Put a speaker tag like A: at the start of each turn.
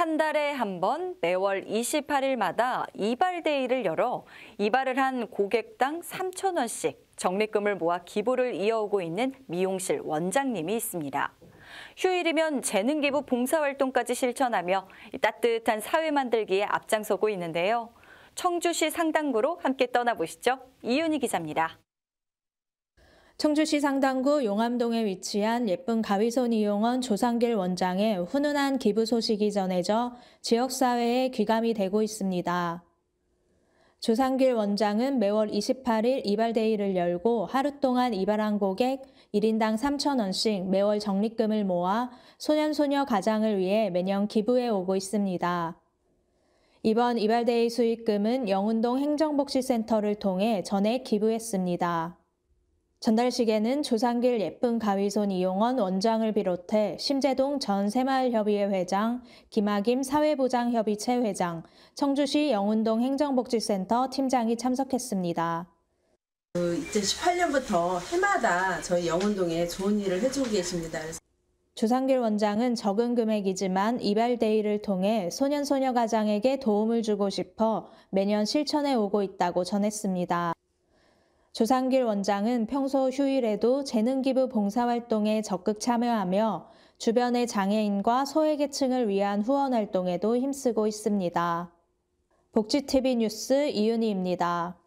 A: 한 달에 한 번 매월 28일마다 이발데이를 열어 이발을 한 고객당 3천 원씩 적립금을 모아 기부를 이어오고 있는 미용실 원장님이 있습니다. 휴일이면 재능기부 봉사활동까지 실천하며 따뜻한 사회 만들기에 앞장서고 있는데요. 청주시 상당구로 함께 떠나보시죠. 이윤희 기자입니다.
B: 청주시 상당구 용암동에 위치한 예쁜 가위손 이용원 조상길 원장의 훈훈한 기부 소식이 전해져 지역사회에 귀감이 되고 있습니다. 조상길 원장은 매월 28일 이발데이를 열고 하루 동안 이발한 고객 1인당 3천원씩 매월 적립금을 모아 소년소녀 가장을 위해 매년 기부해 오고 있습니다. 이번 이발데이 수익금은 영운동 행정복지센터를 통해 전액 기부했습니다. 전달식에는 조상길 예쁜 가위손 이용원 원장을 비롯해 심재동 전 새마을협의회 회장, 김학임 사회보장협의체 회장, 청주시 영운동 행정복지센터 팀장이 참석했습니다.
C: 2018년부터 그 해마다 저희 영운동에 좋은 일을 해주고 계십니다.
B: 조상길 원장은 적은 금액이지만 이발데이를 통해 소년소녀 가장에게 도움을 주고 싶어 매년 실천해 오고 있다고 전했습니다. 조상길 원장은 평소 휴일에도 재능기부 봉사활동에 적극 참여하며 주변의 장애인과 소외계층을 위한 후원활동에도 힘쓰고 있습니다. 복지TV 뉴스 이윤희입니다.